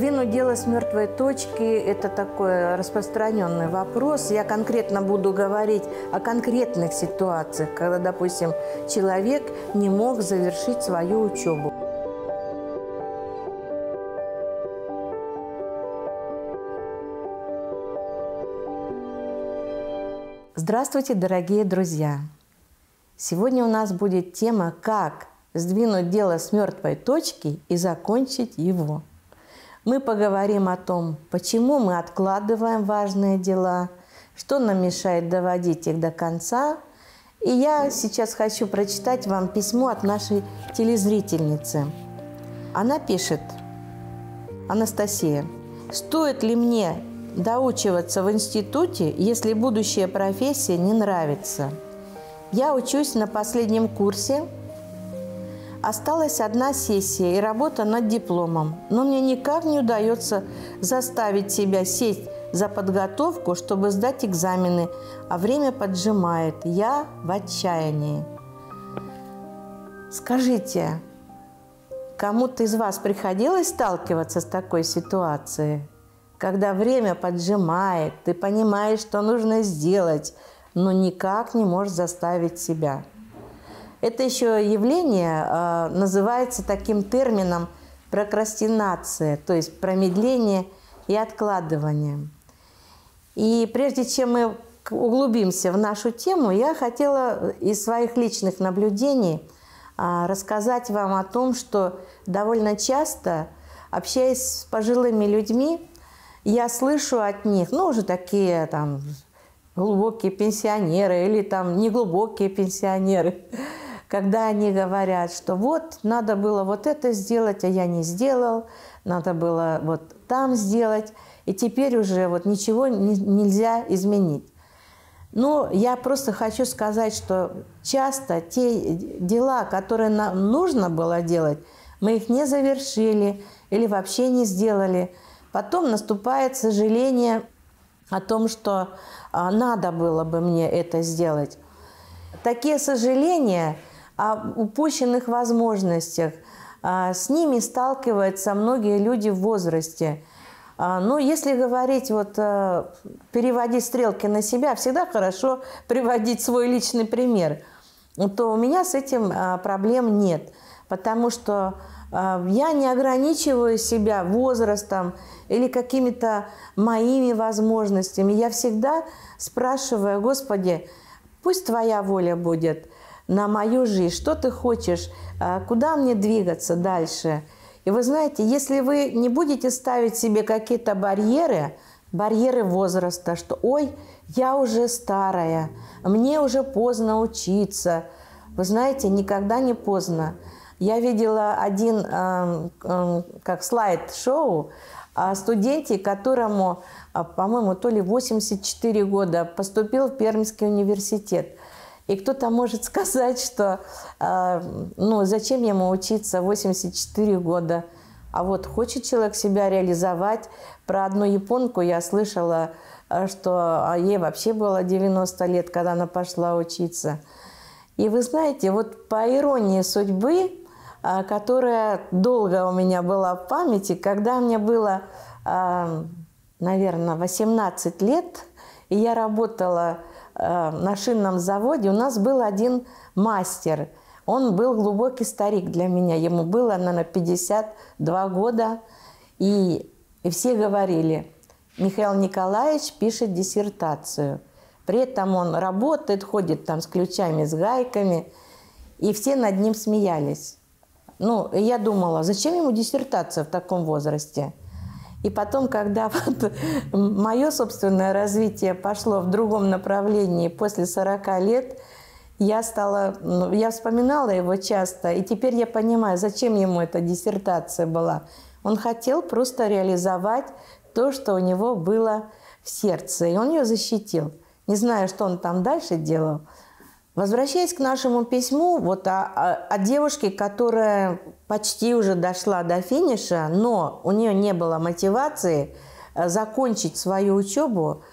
Сдвинуть дело с мертвой точки – это такой распространенный вопрос. Я конкретно буду говорить о конкретных ситуациях, когда, допустим, человек не мог завершить свою учебу. Здравствуйте, дорогие друзья! Сегодня у нас будет тема «Как сдвинуть дело с мертвой точки и закончить его». Мы поговорим о том, почему мы откладываем важные дела, что нам мешает доводить их до конца. И я сейчас хочу прочитать вам письмо от нашей телезрительницы. Она пишет, Анастасия, стоит ли мне доучиваться в институте, если будущая профессия не нравится? Я учусь на последнем курсе – Осталась одна сессия и работа над дипломом, но мне никак не удается заставить себя сесть за подготовку, чтобы сдать экзамены, а время поджимает. Я в отчаянии. Скажите, кому-то из вас приходилось сталкиваться с такой ситуацией? Когда время поджимает, ты понимаешь, что нужно сделать, но никак не можешь заставить себя – это еще явление а, называется таким термином прокрастинация, то есть промедление и откладывание. И прежде чем мы углубимся в нашу тему, я хотела из своих личных наблюдений а, рассказать вам о том, что довольно часто, общаясь с пожилыми людьми, я слышу от них, ну, уже такие там глубокие пенсионеры или там неглубокие пенсионеры, когда они говорят, что вот надо было вот это сделать, а я не сделал, надо было вот там сделать, и теперь уже вот ничего не, нельзя изменить. Но ну, я просто хочу сказать, что часто те дела, которые нам нужно было делать, мы их не завершили или вообще не сделали. Потом наступает сожаление о том, что а, надо было бы мне это сделать. Такие сожаления – о упущенных возможностях. А, с ними сталкиваются многие люди в возрасте. А, но если говорить, вот э, переводить стрелки на себя, всегда хорошо приводить свой личный пример, то у меня с этим а, проблем нет, потому что я не ограничиваю себя возрастом или какими-то моими возможностями. Я всегда спрашиваю, Господи, пусть Твоя воля будет – на мою жизнь, что ты хочешь, а, куда мне двигаться дальше. И вы знаете, если вы не будете ставить себе какие-то барьеры, барьеры возраста, что «Ой, я уже старая, мне уже поздно учиться». Вы знаете, никогда не поздно. Я видела один э, э, как слайд-шоу о студенте, которому, а, по-моему, то ли 84 года поступил в Пермский университет. И кто-то может сказать, что э, ну, зачем ему учиться 84 года. А вот хочет человек себя реализовать. Про одну японку я слышала, э, что а, ей вообще было 90 лет, когда она пошла учиться. И вы знаете, вот по иронии судьбы, э, которая долго у меня была в памяти, когда мне было, э, наверное, 18 лет, и я работала Э, на шинном заводе у нас был один мастер. Он был глубокий старик для меня. Ему было, наверное, 52 года. И, и все говорили, Михаил Николаевич пишет диссертацию. При этом он работает, ходит там с ключами, с гайками. И все над ним смеялись. Ну, я думала, зачем ему диссертация в таком возрасте – и потом, когда вот мое собственное развитие пошло в другом направлении после 40 лет, я стала, ну, я вспоминала его часто, и теперь я понимаю, зачем ему эта диссертация была. Он хотел просто реализовать то, что у него было в сердце, и он ее защитил. Не знаю, что он там дальше делал, Возвращаясь к нашему письму, вот о, а, а, о, о девушке, которая почти уже дошла до финиша, но у нее не было мотивации э, закончить свою учебу,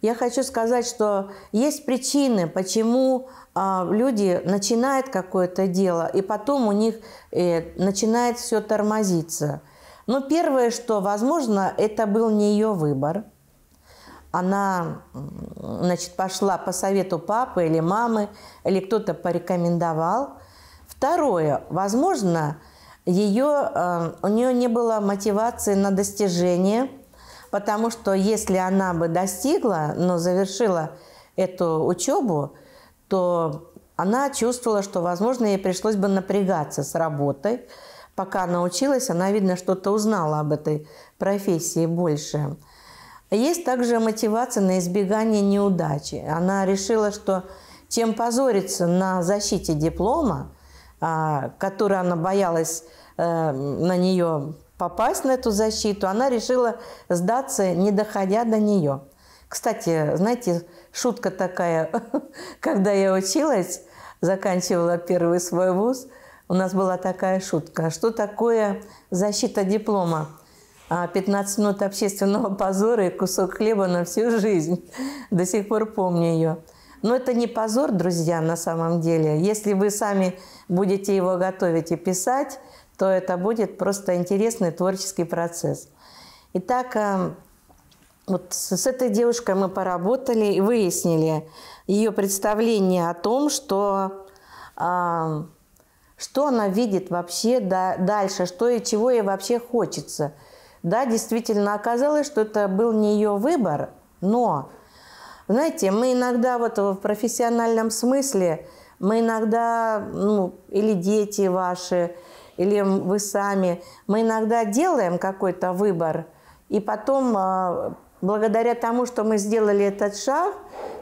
я хочу сказать, что есть причины, почему э, люди начинают какое-то дело, и потом у них э, начинает все тормозиться. Но первое, что возможно, это был не ее выбор – она значит, пошла по совету папы или мамы, или кто-то порекомендовал. Второе, возможно, ее, э, у нее не было мотивации на достижение, потому что если она бы достигла, но завершила эту учебу, то она чувствовала, что, возможно, ей пришлось бы напрягаться с работой. Пока она училась, она, видно, что-то узнала об этой профессии больше. Есть также мотивация на избегание неудачи. Она решила, что чем позориться на защите диплома, а, который она боялась э, на нее попасть, на эту защиту, она решила сдаться, не доходя до нее. Кстати, знаете, шутка такая, когда я училась, заканчивала первый свой вуз, у нас была такая шутка, «А что такое защита диплома – а 15 минут общественного позора и кусок хлеба на всю жизнь. До сих пор помню ее. Но это не позор, друзья, на самом деле. Если вы сами будете его готовить и писать, то это будет просто интересный творческий процесс. Итак, а, вот с этой девушкой мы поработали и выяснили ее представление о том, что, а, что она видит вообще дальше, что и чего ей вообще хочется – да, действительно оказалось, что это был не ее выбор, но, знаете, мы иногда вот в профессиональном смысле, мы иногда, ну, или дети ваши, или вы сами, мы иногда делаем какой-то выбор, и потом, а, благодаря тому, что мы сделали этот шаг,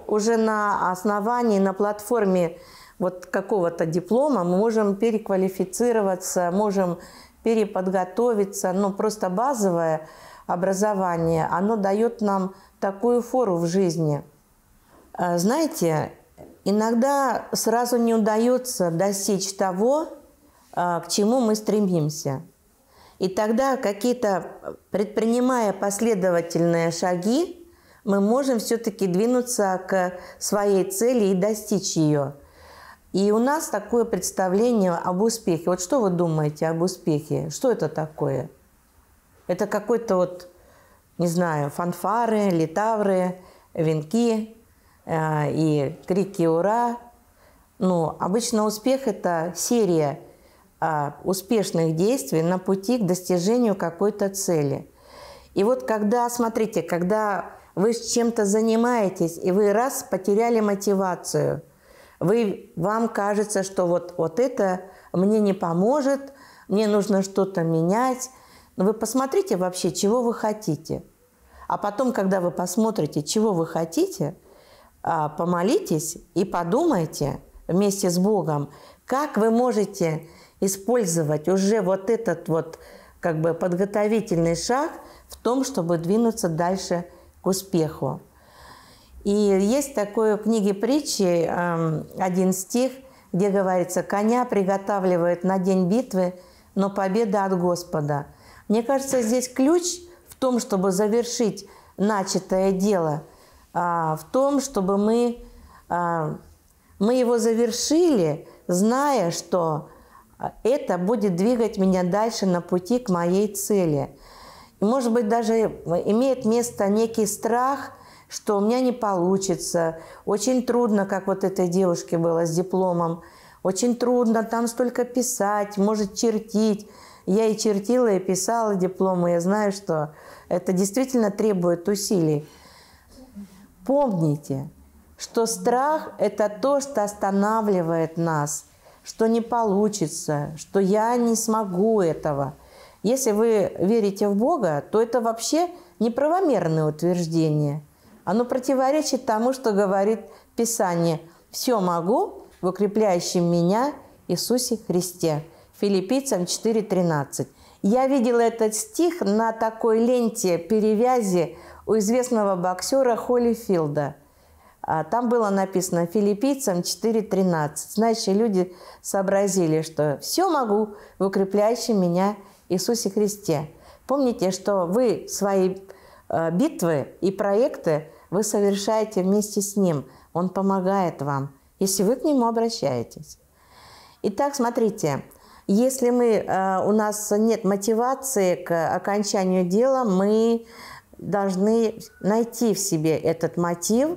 уже на основании, на платформе вот какого-то диплома мы можем переквалифицироваться, можем переподготовиться, ну просто базовое образование, оно дает нам такую фору в жизни. А, знаете, иногда сразу не удается достичь того, а, к чему мы стремимся. И тогда какие-то, предпринимая последовательные шаги, мы можем все-таки двинуться к своей цели и достичь ее. И у нас такое представление об успехе. Вот что вы думаете об успехе? Что это такое? Это какой-то вот, не знаю, фанфары, литавры, венки э, и крики «Ура!». Ну, обычно успех – это серия э, успешных действий на пути к достижению какой-то цели. И вот когда, смотрите, когда вы с чем-то занимаетесь, и вы раз потеряли мотивацию – вы, вам кажется, что вот, вот это мне не поможет, мне нужно что-то менять. Но ну, вы посмотрите вообще, чего вы хотите. А потом, когда вы посмотрите, чего вы хотите, а, помолитесь и подумайте вместе с Богом, как вы можете использовать уже вот этот вот как бы подготовительный шаг в том, чтобы двинуться дальше к успеху. И есть такое в книге притчи эм, один стих, где говорится, коня приготавливают на день битвы, но победа от Господа. Мне кажется, здесь ключ в том, чтобы завершить начатое дело, а, в том, чтобы мы, а, мы его завершили, зная, что а, это будет двигать меня дальше на пути к моей цели. И, может быть, даже имеет место некий страх – что у меня не получится, очень трудно, как вот этой девушке было с дипломом, очень трудно, там столько писать, может чертить. Я и чертила, и писала дипломы, я знаю, что это действительно требует усилий. Помните, что страх – это то, что останавливает нас, что не получится, что я не смогу этого. Если вы верите в Бога, то это вообще неправомерное утверждение – оно противоречит тому, что говорит Писание. «Все могу в укрепляющем меня Иисусе Христе». Филиппийцам 4.13. Я видела этот стих на такой ленте перевязи у известного боксера Холлифилда. А, там было написано «Филиппийцам 4.13». Значит, люди сообразили, что «все могу в укрепляющем меня Иисусе Христе». Помните, что вы свои э, битвы и проекты вы совершаете вместе с Ним. Он помогает вам, если вы к Нему обращаетесь. Итак, смотрите, если мы, э, у нас нет мотивации к окончанию дела, мы должны найти в себе этот мотив,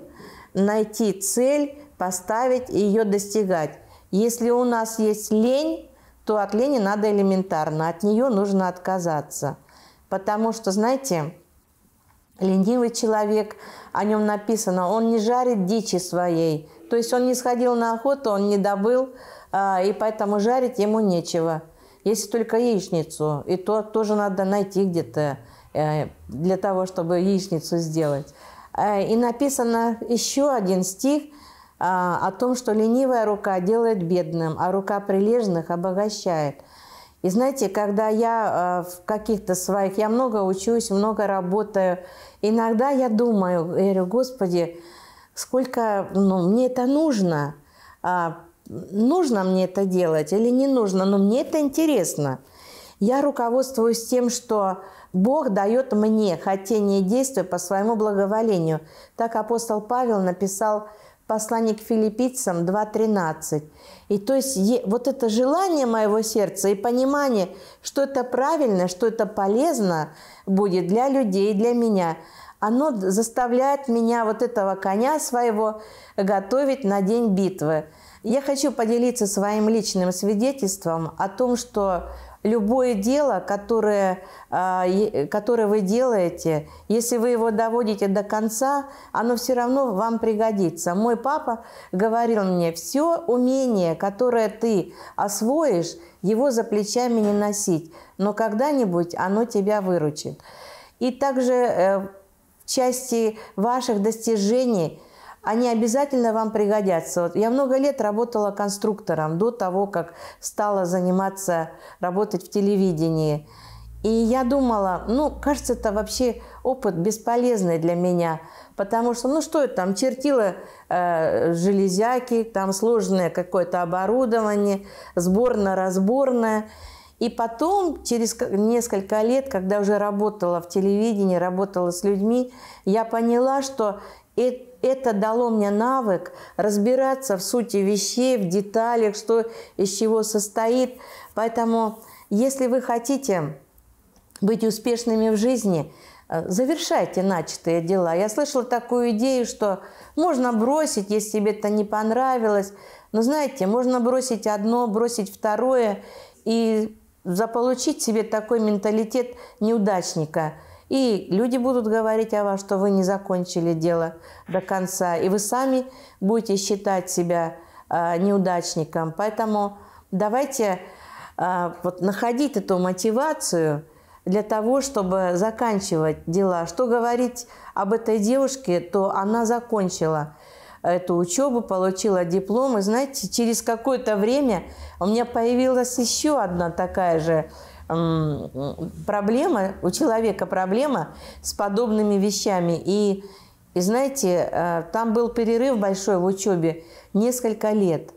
найти цель, поставить и ее достигать. Если у нас есть лень, то от лени надо элементарно, от нее нужно отказаться. Потому что, знаете, ленивый человек, о нем написано, он не жарит дичи своей. То есть он не сходил на охоту, он не добыл, а, и поэтому жарить ему нечего. Если только яичницу, и то тоже надо найти где-то э, для того, чтобы яичницу сделать. Э, и написано еще один стих а, о том, что ленивая рука делает бедным, а рука прилежных обогащает – и знаете, когда я э, в каких-то своих, я много учусь, много работаю, иногда я думаю, говорю, Господи, сколько ну, мне это нужно, а, нужно мне это делать или не нужно, но ну, мне это интересно. Я руководствуюсь тем, что Бог дает мне хотение и действия по своему благоволению. Так апостол Павел написал Послание к филиппийцам 2.13. И то есть вот это желание моего сердца и понимание, что это правильно, что это полезно будет для людей, для меня, оно заставляет меня вот этого коня своего готовить на день битвы. Я хочу поделиться своим личным свидетельством о том, что любое дело, которое, а, которое вы делаете, если вы его доводите до конца, оно все равно вам пригодится. Мой папа говорил мне, все умение, которое ты освоишь, его за плечами не носить, но когда-нибудь оно тебя выручит. И также э, в части ваших достижений – они обязательно вам пригодятся. Вот я много лет работала конструктором до того, как стала заниматься, работать в телевидении. И я думала, ну, кажется, это вообще опыт бесполезный для меня, потому что, ну, что это там, чертила э, железяки, там сложное какое-то оборудование, сборно-разборное. И потом, через несколько лет, когда уже работала в телевидении, работала с людьми, я поняла, что это это дало мне навык разбираться в сути вещей, в деталях, что из чего состоит. Поэтому, если вы хотите быть успешными в жизни, э, завершайте начатые дела. Я слышала такую идею, что можно бросить, если тебе это не понравилось. Но знаете, можно бросить одно, бросить второе и заполучить себе такой менталитет неудачника – и люди будут говорить о вас, что вы не закончили дело до конца, и вы сами будете считать себя э, неудачником. Поэтому давайте э, вот, находить эту мотивацию для того, чтобы заканчивать дела. Что говорить об этой девушке, то она закончила эту учебу, получила диплом. И знаете, через какое-то время у меня появилась еще одна такая же проблема, у человека проблема с подобными вещами. И, и знаете, э, там был перерыв большой в учебе, несколько лет.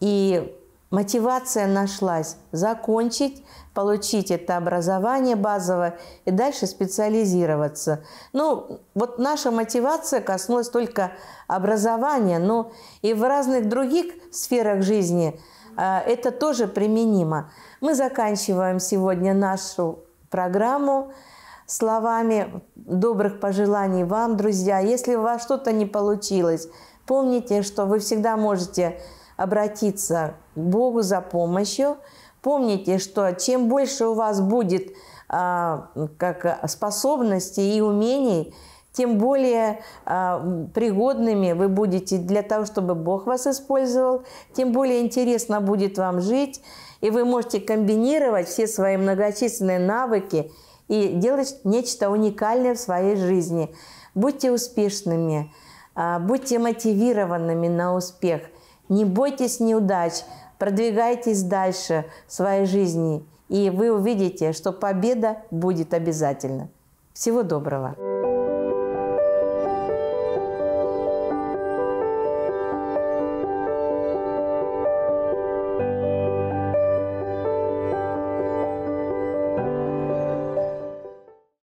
И мотивация нашлась закончить, получить это образование базовое и дальше специализироваться. Ну, вот наша мотивация коснулась только образования, но и в разных других сферах жизни – а, это тоже применимо. Мы заканчиваем сегодня нашу программу словами добрых пожеланий вам, друзья. Если у вас что-то не получилось, помните, что вы всегда можете обратиться к Богу за помощью. Помните, что чем больше у вас будет а, как способностей и умений, тем более а, пригодными вы будете для того, чтобы Бог вас использовал, тем более интересно будет вам жить, и вы можете комбинировать все свои многочисленные навыки и делать нечто уникальное в своей жизни. Будьте успешными, а, будьте мотивированными на успех, не бойтесь неудач, продвигайтесь дальше в своей жизни, и вы увидите, что победа будет обязательно. Всего доброго!